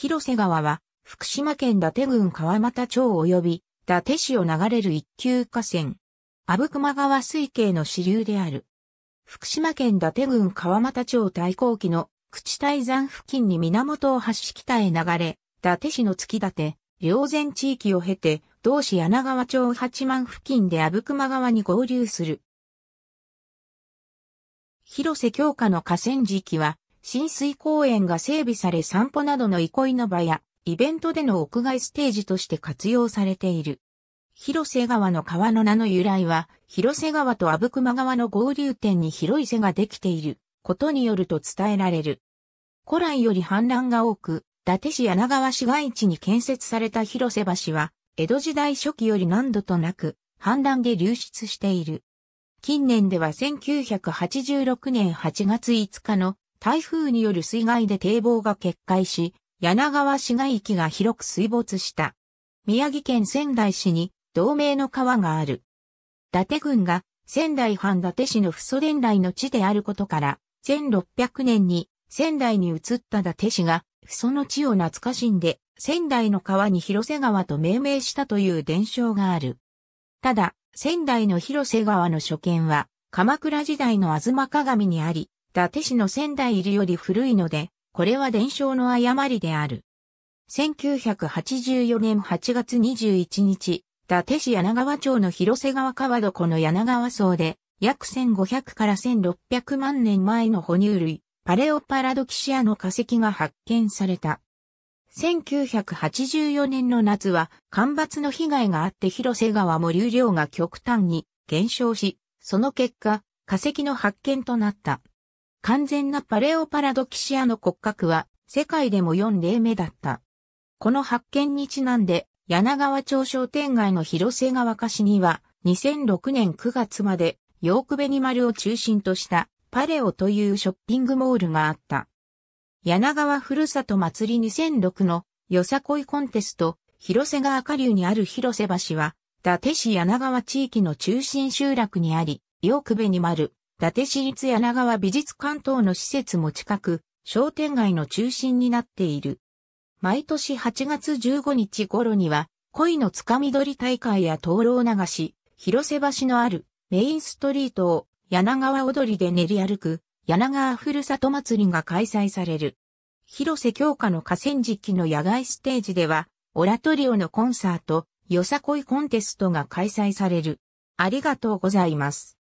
広瀬川は、福島県伊達郡川俣町及び、伊達市を流れる一級河川。阿武隈川水系の支流である。福島県伊達郡川俣町大高期の、口台山付近に源を発し北へ流れ、伊達市の月立、両前地域を経て、同市柳川町八幡付近で阿武隈川に合流する。広瀬強化の河川敷は、浸水公園が整備され散歩などの憩いの場や、イベントでの屋外ステージとして活用されている。広瀬川の川の名の由来は、広瀬川と阿武隈川の合流点に広い瀬ができていることによると伝えられる。古来より氾濫が多く、伊達市柳川市街地に建設された広瀬橋は、江戸時代初期より何度となく、氾濫で流出している。近年では1986年8月5日の台風による水害で堤防が決壊し、柳川市街域が広く水没した。宮城県仙台市に同名の川がある。伊達郡が仙台藩伊達市の不祖伝来の地であることから、1600年に仙台に移った伊達市が、不祖の地を懐かしんで、仙台の川に広瀬川と命名したという伝承がある。ただ、仙台の広瀬川の所見は、鎌倉時代の吾妻鏡にあり、達市の仙台入りより古いので、これは伝承の誤りである。1984年8月21日、伊達市柳川町の広瀬川川床の柳川荘で、約1500から1600万年前の哺乳類、パレオパラドキシアの化石が発見された。1984年の夏は、干ばつの被害があって広瀬川も流量が極端に減少し、その結果、化石の発見となった。完全なパレオパラドキシアの骨格は世界でも4例目だった。この発見にちなんで、柳川町商店街の広瀬川貸しには、2006年9月まで、ヨークベニマルを中心としたパレオというショッピングモールがあった。柳川ふるさと祭り2006のよさこいコンテスト、広瀬川下流にある広瀬橋は、伊達市柳川地域の中心集落にあり、ヨークベニマル、達市立柳川美術館等の施設も近く、商店街の中心になっている。毎年8月15日頃には、恋のつかみ取り大会や灯籠流し、広瀬橋のあるメインストリートを柳川踊りで練り歩く柳川ふるさと祭りが開催される。広瀬京花の河川敷の野外ステージでは、オラトリオのコンサート、よさこいコンテストが開催される。ありがとうございます。